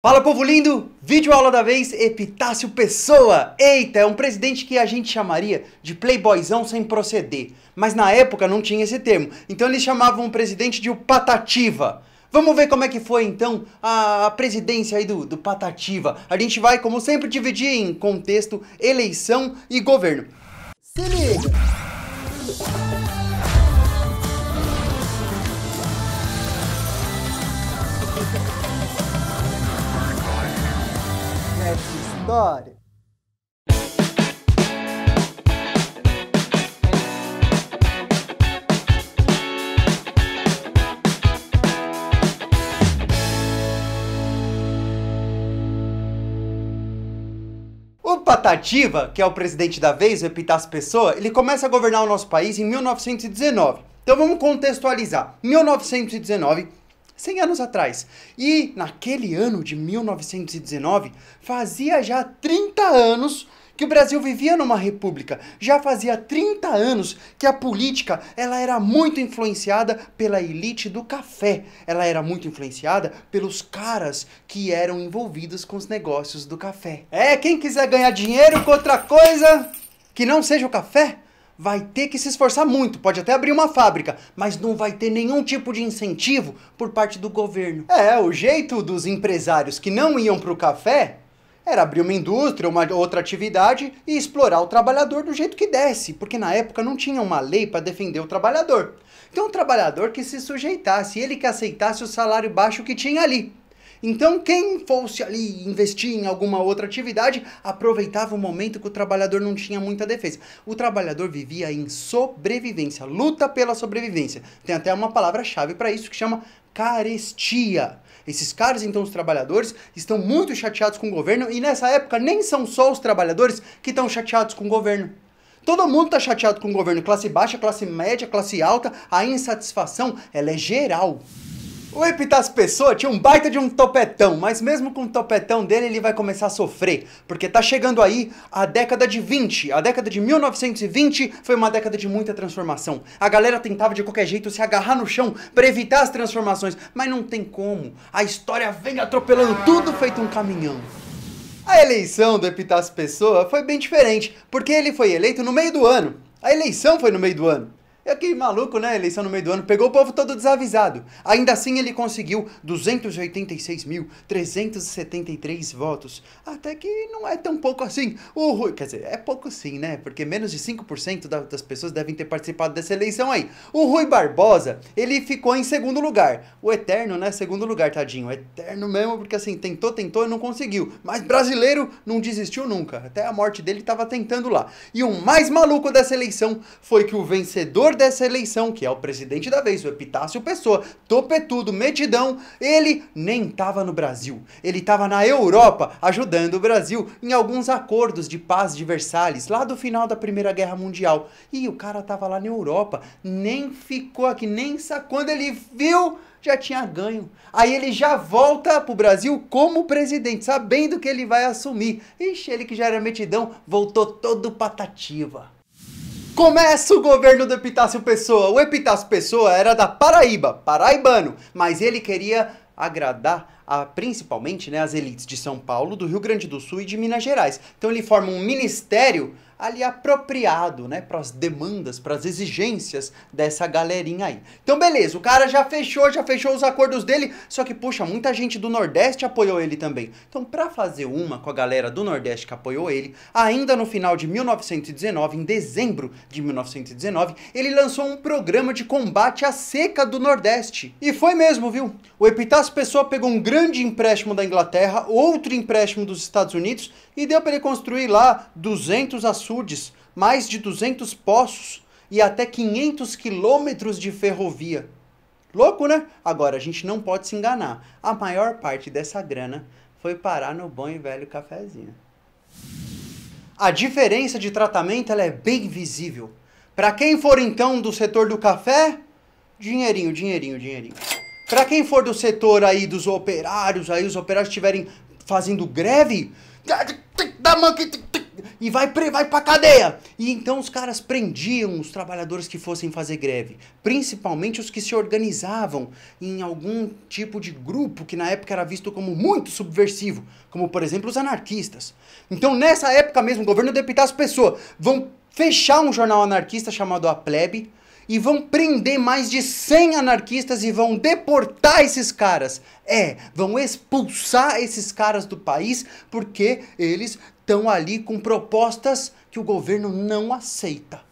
Fala povo lindo! Vídeo aula da vez, Epitácio Pessoa! Eita, é um presidente que a gente chamaria de playboyzão sem proceder. Mas na época não tinha esse termo, então eles chamavam o presidente de o Patativa. Vamos ver como é que foi então a presidência aí do, do Patativa. A gente vai, como sempre, dividir em contexto, eleição e governo. Se liga! Adore! O Patativa, que é o presidente da vez, o Epitácio Pessoa, ele começa a governar o nosso país em 1919. Então vamos contextualizar. 1919, 100 anos atrás. E naquele ano de 1919, fazia já 30 anos que o Brasil vivia numa república. Já fazia 30 anos que a política ela era muito influenciada pela elite do café. Ela era muito influenciada pelos caras que eram envolvidos com os negócios do café. É, quem quiser ganhar dinheiro com outra coisa que não seja o café, vai ter que se esforçar muito, pode até abrir uma fábrica, mas não vai ter nenhum tipo de incentivo por parte do governo. É, o jeito dos empresários que não iam para o café era abrir uma indústria, uma outra atividade e explorar o trabalhador do jeito que desse, porque na época não tinha uma lei para defender o trabalhador. Então, um trabalhador que se sujeitasse, ele que aceitasse o salário baixo que tinha ali. Então, quem fosse ali investir em alguma outra atividade, aproveitava o momento que o trabalhador não tinha muita defesa. O trabalhador vivia em sobrevivência, luta pela sobrevivência. Tem até uma palavra-chave para isso que chama carestia. Esses caras, então, os trabalhadores, estão muito chateados com o governo e nessa época nem são só os trabalhadores que estão chateados com o governo. Todo mundo está chateado com o governo, classe baixa, classe média, classe alta, a insatisfação ela é geral. O Epitácio Pessoa tinha um baita de um topetão, mas mesmo com o topetão dele ele vai começar a sofrer, porque tá chegando aí a década de 20. A década de 1920 foi uma década de muita transformação. A galera tentava de qualquer jeito se agarrar no chão para evitar as transformações, mas não tem como. A história vem atropelando tudo feito um caminhão. A eleição do Epitácio Pessoa foi bem diferente, porque ele foi eleito no meio do ano. A eleição foi no meio do ano. É que maluco, né? Eleição no meio do ano, pegou o povo todo desavisado. Ainda assim, ele conseguiu 286.373 votos. Até que não é tão pouco assim. O Rui, quer dizer, é pouco sim, né? Porque menos de 5% da, das pessoas devem ter participado dessa eleição aí. O Rui Barbosa, ele ficou em segundo lugar. O Eterno, né? Segundo lugar, tadinho. Eterno mesmo, porque assim, tentou, tentou e não conseguiu. Mas brasileiro não desistiu nunca. Até a morte dele estava tentando lá. E o mais maluco dessa eleição foi que o vencedor dessa eleição, que é o presidente da vez, o Epitácio Pessoa, topetudo, metidão ele nem tava no Brasil. Ele tava na Europa, ajudando o Brasil em alguns acordos de paz de Versalhes, lá do final da Primeira Guerra Mundial. E o cara tava lá na Europa, nem ficou aqui, nem sacou. Quando ele viu, já tinha ganho. Aí ele já volta pro Brasil como presidente, sabendo que ele vai assumir. Ixi, ele que já era metidão, voltou todo patativa. Começa o governo do Epitácio Pessoa. O Epitácio Pessoa era da Paraíba, paraibano, mas ele queria agradar a, principalmente né, as elites de São Paulo, do Rio Grande do Sul e de Minas Gerais. Então ele forma um ministério ali apropriado, né, para as demandas, para as exigências dessa galerinha aí. Então, beleza, o cara já fechou, já fechou os acordos dele, só que puxa, muita gente do Nordeste apoiou ele também. Então, para fazer uma com a galera do Nordeste que apoiou ele, ainda no final de 1919, em dezembro de 1919, ele lançou um programa de combate à seca do Nordeste. E foi mesmo, viu? O Epitácio Pessoa pegou um grande empréstimo da Inglaterra, outro empréstimo dos Estados Unidos e deu para ele construir lá 200 ações açudes, mais de 200 poços e até 500 quilômetros de ferrovia. Louco, né? Agora, a gente não pode se enganar. A maior parte dessa grana foi parar no bom e velho cafezinho. A diferença de tratamento é bem visível. Para quem for então do setor do café, dinheirinho, dinheirinho, dinheirinho. Para quem for do setor aí dos operários, aí os operários estiverem fazendo greve, da mão que e vai, vai pra cadeia. E então os caras prendiam os trabalhadores que fossem fazer greve, principalmente os que se organizavam em algum tipo de grupo que na época era visto como muito subversivo, como por exemplo os anarquistas. Então nessa época mesmo, o governo depitar as pessoas, vão fechar um jornal anarquista chamado A Plebe, e vão prender mais de 100 anarquistas e vão deportar esses caras. É, vão expulsar esses caras do país porque eles estão ali com propostas que o governo não aceita.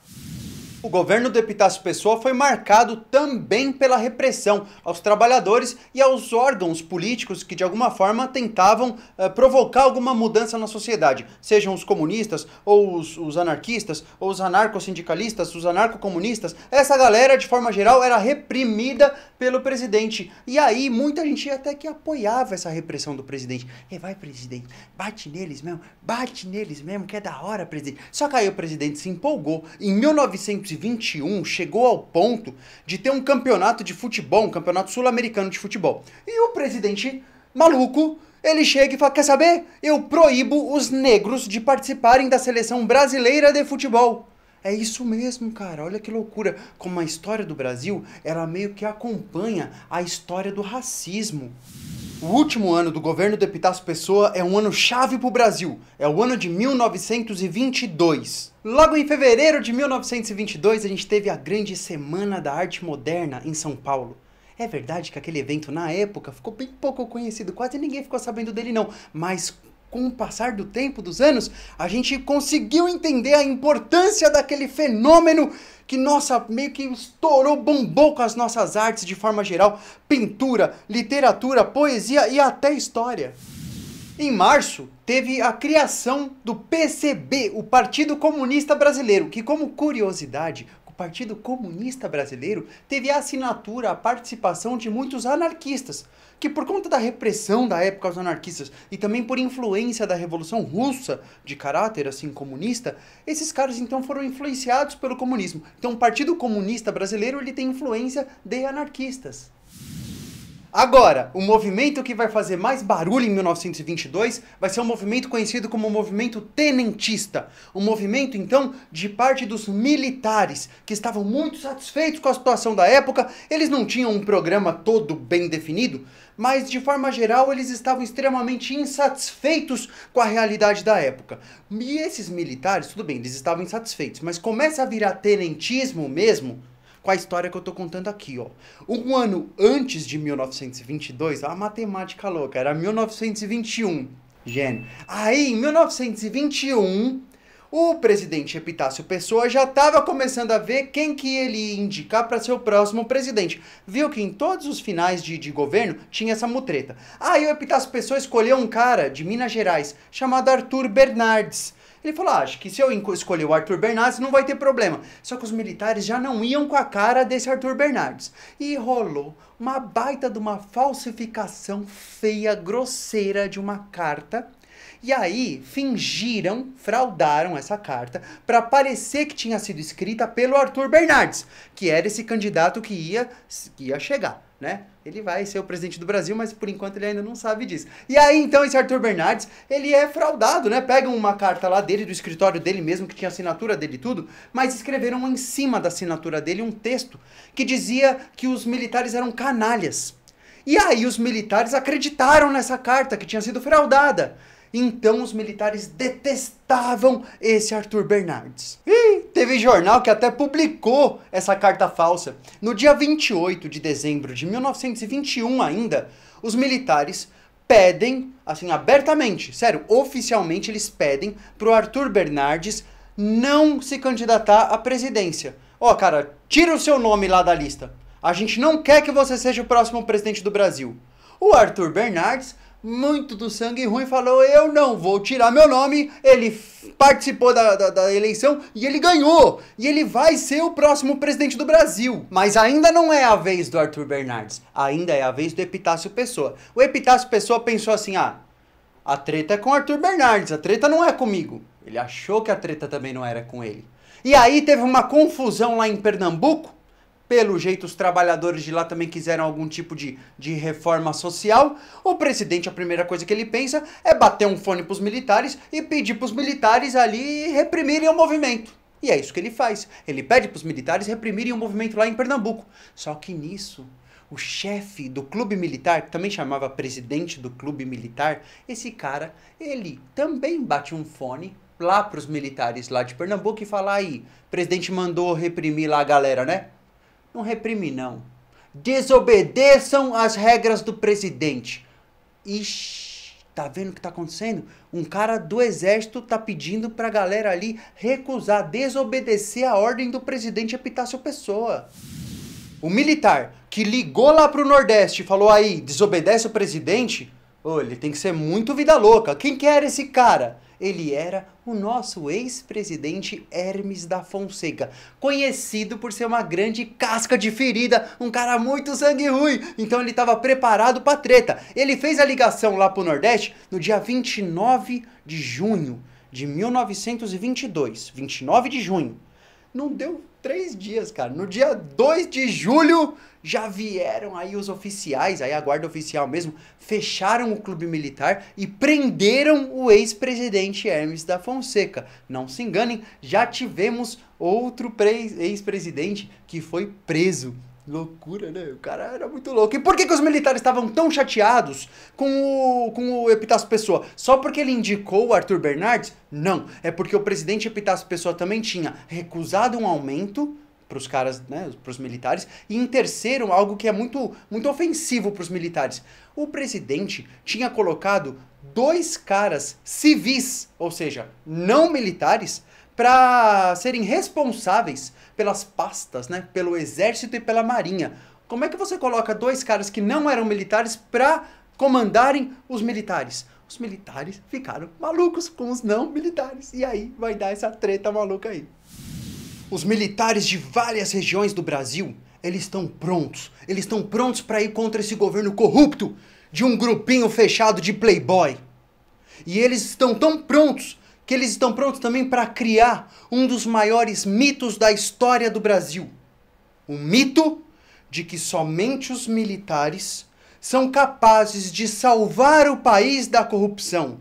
O governo do Epitácio Pessoa foi marcado também pela repressão aos trabalhadores e aos órgãos políticos que de alguma forma tentavam uh, provocar alguma mudança na sociedade, sejam os comunistas ou os, os anarquistas ou os anarcossindicalistas, os anarcocomunistas. Essa galera, de forma geral, era reprimida pelo presidente. E aí muita gente até que apoiava essa repressão do presidente. E eh, vai, presidente, bate neles mesmo, bate neles mesmo, que é da hora, presidente. Só que aí o presidente se empolgou em 1920 1921 chegou ao ponto de ter um campeonato de futebol, um campeonato sul-americano de futebol. E o presidente maluco, ele chega e fala: Quer saber? Eu proíbo os negros de participarem da seleção brasileira de futebol. É isso mesmo, cara. Olha que loucura. Como a história do Brasil, ela meio que acompanha a história do racismo. O último ano do governo do Epitácio Pessoa é um ano chave para o Brasil. É o ano de 1922. Logo em fevereiro de 1922, a gente teve a grande Semana da Arte Moderna em São Paulo. É verdade que aquele evento na época ficou bem pouco conhecido, quase ninguém ficou sabendo dele não, mas com o passar do tempo, dos anos, a gente conseguiu entender a importância daquele fenômeno que, nossa, meio que estourou, bombou com as nossas artes de forma geral: pintura, literatura, poesia e até história. Em março, teve a criação do PCB, o Partido Comunista Brasileiro, que, como curiosidade, o Partido Comunista Brasileiro teve a assinatura, a participação de muitos anarquistas, que, por conta da repressão da época aos anarquistas e também por influência da Revolução Russa, de caráter assim comunista, esses caras então foram influenciados pelo comunismo. Então, o Partido Comunista Brasileiro ele tem influência de anarquistas. Agora, o movimento que vai fazer mais barulho em 1922 vai ser um movimento conhecido como movimento tenentista. Um movimento, então, de parte dos militares, que estavam muito satisfeitos com a situação da época. Eles não tinham um programa todo bem definido, mas de forma geral eles estavam extremamente insatisfeitos com a realidade da época. E esses militares, tudo bem, eles estavam insatisfeitos, mas começa a virar tenentismo mesmo com a história que eu tô contando aqui, ó. Um ano antes de 1922, a matemática louca, era 1921, gênio. Aí, em 1921, o presidente Epitácio Pessoa já estava começando a ver quem que ele ia indicar para ser o próximo presidente. Viu que em todos os finais de, de governo tinha essa mutreta. Aí o Epitácio Pessoa escolheu um cara de Minas Gerais chamado Arthur Bernardes. Ele falou: ah, acho que se eu escolher o Arthur Bernardes não vai ter problema. Só que os militares já não iam com a cara desse Arthur Bernardes. E rolou uma baita de uma falsificação feia, grosseira de uma carta. E aí fingiram, fraudaram essa carta para parecer que tinha sido escrita pelo Arthur Bernardes, que era esse candidato que ia, que ia chegar né? Ele vai ser o presidente do Brasil, mas por enquanto ele ainda não sabe disso. E aí, então, esse Arthur Bernardes, ele é fraudado, né? Pegam uma carta lá dele, do escritório dele mesmo, que tinha assinatura dele e tudo, mas escreveram em cima da assinatura dele um texto que dizia que os militares eram canalhas. E aí os militares acreditaram nessa carta que tinha sido fraudada. Então os militares detestavam esse Arthur Bernardes. E Teve jornal que até publicou essa carta falsa. No dia 28 de dezembro de 1921 ainda, os militares pedem, assim, abertamente, sério, oficialmente eles pedem pro Arthur Bernardes não se candidatar à presidência. Ó, oh, cara, tira o seu nome lá da lista. A gente não quer que você seja o próximo presidente do Brasil. O Arthur Bernardes muito do sangue ruim, falou: Eu não vou tirar meu nome. Ele participou da, da, da, eleição e ele ganhou. E ele vai ser o próximo presidente do Brasil. Mas ainda não é a vez do Arthur Bernardes, ainda é a vez do Epitácio Pessoa. O Epitácio Pessoa pensou assim: Ah, a treta é com o Arthur Bernardes, a treta não é comigo. Ele achou que a treta também não era com ele. E aí teve uma confusão lá em Pernambuco pelo jeito, os trabalhadores de lá também quiseram algum tipo de, de reforma social. O presidente, a primeira coisa que ele pensa é bater um fone para os militares e pedir para os militares ali reprimirem o movimento. E é isso que ele faz. Ele pede para os militares reprimirem o movimento lá em Pernambuco. Só que nisso, o chefe do clube militar, que também chamava presidente do clube militar, esse cara, ele também bate um fone lá para os militares lá de Pernambuco e fala aí, presidente mandou reprimir lá a galera, né? Não reprime, não. Desobedeçam as regras do presidente. Ixi, tá vendo o que tá acontecendo? Um cara do exército tá pedindo pra galera ali recusar, desobedecer a ordem do presidente Epitácio Pessoa. O militar que ligou lá pro Nordeste e falou aí, desobedece o presidente, oh, ele tem que ser muito vida louca. Quem que era esse cara? Ele era o nosso ex-presidente Hermes da Fonseca, conhecido por ser uma grande casca de ferida, um cara muito sangue ruim, então ele estava preparado para treta. Ele fez a ligação lá para o Nordeste no dia 29 de junho de 1922, 29 de junho. Não deu três dias, cara. No dia 2 de julho já vieram aí os oficiais, aí a guarda oficial mesmo, fecharam o clube militar e prenderam o ex-presidente Hermes da Fonseca. Não se enganem, já tivemos outro ex-presidente que foi preso Loucura, né? O cara era muito louco. E por que, que os militares estavam tão chateados com o, com o Epitácio Pessoa? Só porque ele indicou o Arthur Bernardes? Não. É porque o presidente Epitácio Pessoa também tinha recusado um aumento para os caras, né, para os militares, e em terceiro, algo que é muito, muito ofensivo para os militares. O presidente tinha colocado dois caras civis, ou seja, não militares, para serem responsáveis pelas pastas, né? Pelo exército e pela marinha. Como é que você coloca dois caras que não eram militares para comandarem os militares? Os militares ficaram malucos com os não militares. E aí vai dar essa treta maluca aí. Os militares de várias regiões do Brasil, eles estão prontos. Eles estão prontos para ir contra esse governo corrupto de um grupinho fechado de playboy. E eles estão tão prontos que eles estão prontos também para criar um dos maiores mitos da história do Brasil. O mito de que somente os militares são capazes de salvar o país da corrupção.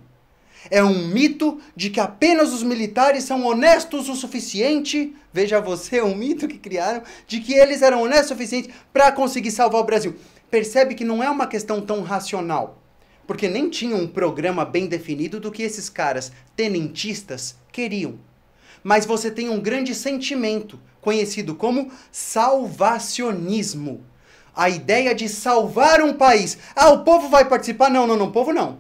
É um mito de que apenas os militares são honestos o suficiente. Veja você, um mito que criaram de que eles eram honestos o suficiente para conseguir salvar o Brasil. Percebe que não é uma questão tão racional porque nem tinham um programa bem definido do que esses caras tenentistas queriam. Mas você tem um grande sentimento, conhecido como salvacionismo. A ideia de salvar um país. Ah, o povo vai participar? Não, não, não, o povo não.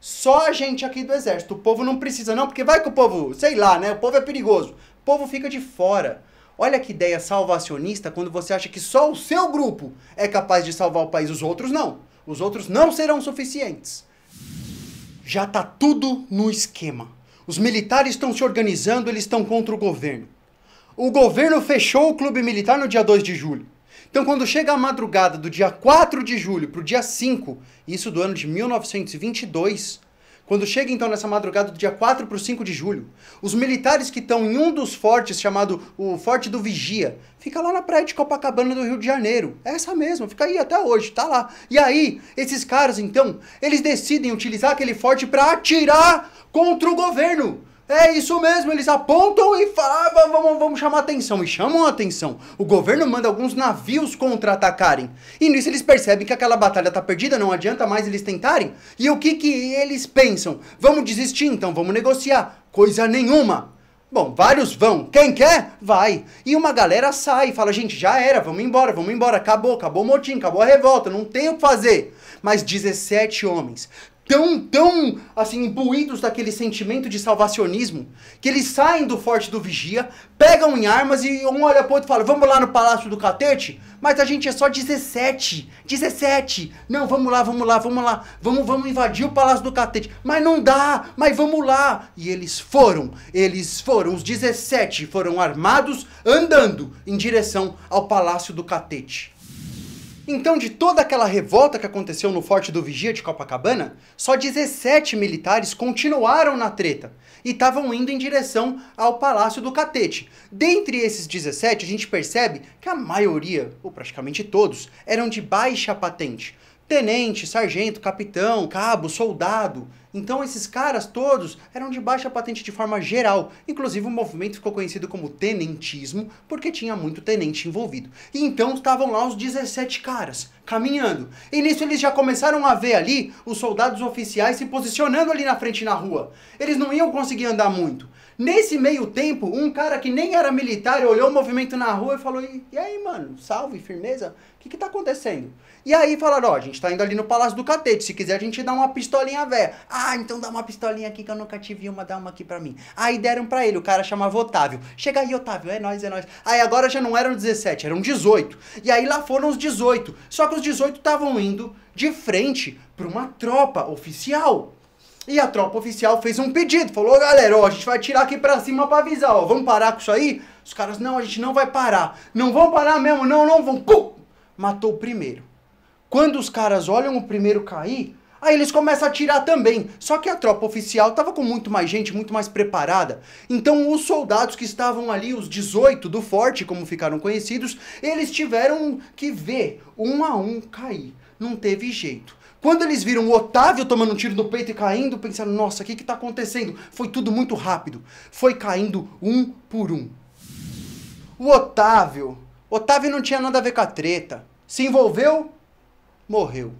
Só a gente aqui do exército. O povo não precisa, não, porque vai que o povo, sei lá, né? O povo é perigoso. O povo fica de fora. Olha que ideia salvacionista quando você acha que só o seu grupo é capaz de salvar o país, os outros não. Os outros não serão suficientes. Já está tudo no esquema. Os militares estão se organizando, eles estão contra o governo. O governo fechou o clube militar no dia 2 de julho. Então, quando chega a madrugada do dia 4 de julho para o dia 5, isso do ano de 1922, quando chega então nessa madrugada do dia 4 para o 5 de julho, os militares que estão em um dos fortes, chamado o Forte do Vigia, fica lá na praia de Copacabana do Rio de Janeiro. É essa mesmo, fica aí até hoje, tá lá. E aí, esses caras então, eles decidem utilizar aquele forte para atirar contra o governo. É isso mesmo, eles apontam e falam, ah, vamos, vamos chamar atenção. E chamam a atenção. O governo manda alguns navios contra-atacarem. E nisso eles percebem que aquela batalha tá perdida, não adianta mais eles tentarem. E o que que eles pensam? Vamos desistir então, vamos negociar. Coisa nenhuma. Bom, vários vão. Quem quer, vai. E uma galera sai e fala: gente, já era, vamos embora, vamos embora, acabou, acabou o motim, acabou a revolta, não tem o que fazer. Mas 17 homens, tão, tão, assim, imbuídos daquele sentimento de salvacionismo, que eles saem do forte do vigia, pegam em armas e um olha pro outro e fala, vamos lá no Palácio do Catete? Mas a gente é só 17, 17, não, vamos lá, vamos lá, vamos lá, vamos, vamos invadir o Palácio do Catete, mas não dá, mas vamos lá. E eles foram, eles foram, os 17 foram armados, andando em direção ao Palácio do Catete. Então, de toda aquela revolta que aconteceu no Forte do Vigia de Copacabana, só 17 militares continuaram na treta e estavam indo em direção ao Palácio do Catete. Dentre esses 17, a gente percebe que a maioria, ou praticamente todos, eram de baixa patente tenente, sargento, capitão, cabo, soldado. Então esses caras todos eram de baixa patente de forma geral. Inclusive o movimento ficou conhecido como tenentismo porque tinha muito tenente envolvido. E então estavam lá os 17 caras caminhando. E nisso eles já começaram a ver ali os soldados oficiais se posicionando ali na frente na rua. Eles não iam conseguir andar muito. Nesse meio tempo, um cara que nem era militar olhou o movimento na rua e falou: "E aí, mano? Salve, firmeza?" O que, que tá acontecendo? E aí falaram, ó, a gente tá indo ali no Palácio do Catete, se quiser a gente dá uma pistolinha velha. Ah, então dá uma pistolinha aqui que eu nunca tive uma, dá uma aqui pra mim. Aí deram pra ele, o cara chamava Otávio. Chega aí, Otávio, é nóis, é nóis. Aí agora já não eram 17, eram 18. E aí lá foram os 18. Só que os 18 estavam indo de frente pra uma tropa oficial. E a tropa oficial fez um pedido, falou, galera, ó, a gente vai tirar aqui pra cima pra avisar, ó, vamos parar com isso aí? Os caras, não, a gente não vai parar. Não vão parar mesmo, não, não, vão, matou o primeiro. Quando os caras olham o primeiro cair, aí eles começam a atirar também. Só que a tropa oficial estava com muito mais gente, muito mais preparada. Então os soldados que estavam ali, os 18 do forte, como ficaram conhecidos, eles tiveram que ver um a um cair. Não teve jeito. Quando eles viram o Otávio tomando um tiro no peito e caindo, pensaram: nossa, o que está acontecendo? Foi tudo muito rápido. Foi caindo um por um. O Otávio. Otávio não tinha nada a ver com a treta se envolveu, morreu.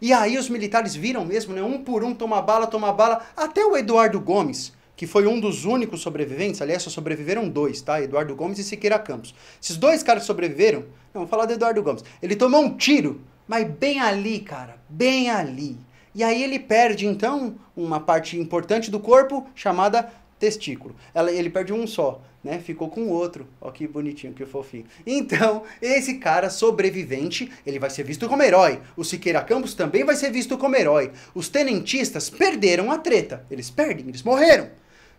E aí os militares viram mesmo, né? Um por um, toma bala, toma bala. Até o Eduardo Gomes, que foi um dos únicos sobreviventes, aliás, só sobreviveram dois, tá? Eduardo Gomes e Siqueira Campos. Esses dois caras sobreviveram, não, vou falar do Eduardo Gomes. Ele tomou um tiro, mas bem ali, cara, bem ali. E aí ele perde, então, uma parte importante do corpo chamada testículo. Ela, ele perde um só, né? Ficou com o outro. Ó que bonitinho, que fofinho. Então, esse cara sobrevivente, ele vai ser visto como herói. O Siqueira Campos também vai ser visto como herói. Os tenentistas perderam a treta. Eles perdem, eles morreram.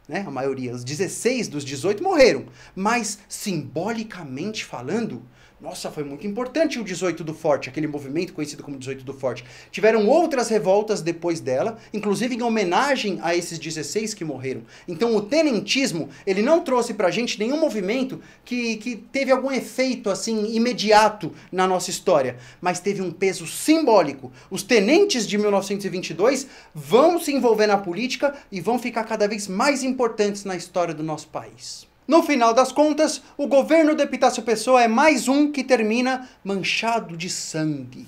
Né? A maioria, os 16 dos 18 morreram. Mas, simbolicamente falando, nossa, foi muito importante o 18 do Forte, aquele movimento conhecido como 18 do Forte. Tiveram outras revoltas depois dela, inclusive em homenagem a esses 16 que morreram. Então o tenentismo, ele não trouxe pra gente nenhum movimento que, que teve algum efeito assim imediato na nossa história, mas teve um peso simbólico. Os tenentes de 1922 vão se envolver na política e vão ficar cada vez mais importantes na história do nosso país. No final das contas, o governo de Epitácio Pessoa é mais um que termina manchado de sangue.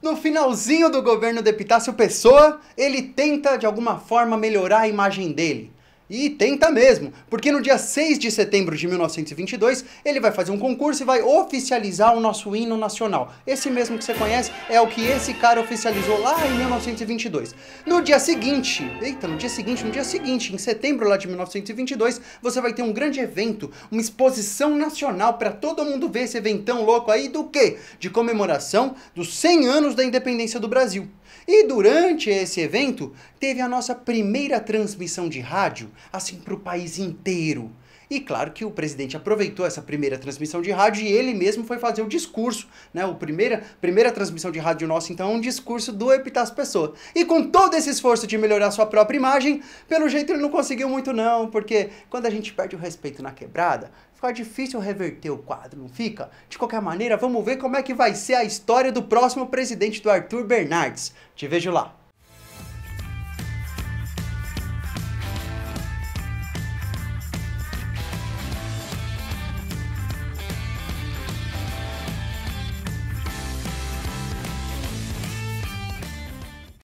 No finalzinho do governo de Epitácio Pessoa, ele tenta de alguma forma melhorar a imagem dele. E tenta mesmo, porque no dia 6 de setembro de 1922, ele vai fazer um concurso e vai oficializar o nosso hino nacional. Esse mesmo que você conhece é o que esse cara oficializou lá em 1922. No dia seguinte, eita, no dia seguinte, no dia seguinte, em setembro lá de 1922, você vai ter um grande evento, uma exposição nacional para todo mundo ver esse eventão louco aí do quê? De comemoração dos 100 anos da independência do Brasil. E durante esse evento, teve a nossa primeira transmissão de rádio assim para o país inteiro. E claro que o presidente aproveitou essa primeira transmissão de rádio e ele mesmo foi fazer o discurso, né? O primeira, primeira transmissão de rádio nossa, então, é um discurso do Epitácio Pessoa. E com todo esse esforço de melhorar sua própria imagem, pelo jeito ele não conseguiu muito não, porque quando a gente perde o respeito na quebrada, fica difícil reverter o quadro, não fica? De qualquer maneira, vamos ver como é que vai ser a história do próximo presidente do Arthur Bernardes. Te vejo lá.